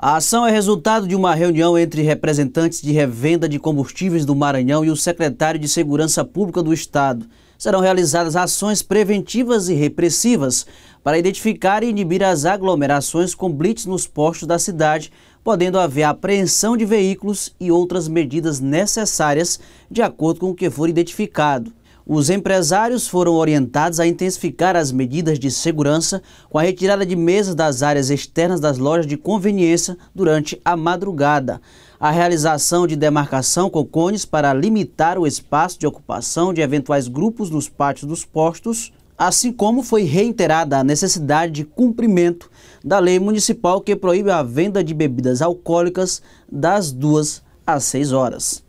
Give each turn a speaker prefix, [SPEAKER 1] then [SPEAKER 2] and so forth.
[SPEAKER 1] A ação é resultado de uma reunião entre representantes de revenda de combustíveis do Maranhão e o secretário de Segurança Pública do Estado. Serão realizadas ações preventivas e repressivas para identificar e inibir as aglomerações com blitz nos postos da cidade, podendo haver apreensão de veículos e outras medidas necessárias de acordo com o que for identificado os empresários foram orientados a intensificar as medidas de segurança com a retirada de mesas das áreas externas das lojas de conveniência durante a madrugada. A realização de demarcação com cones para limitar o espaço de ocupação de eventuais grupos nos pátios dos postos, assim como foi reiterada a necessidade de cumprimento da lei municipal que proíbe a venda de bebidas alcoólicas das 2 às 6 horas.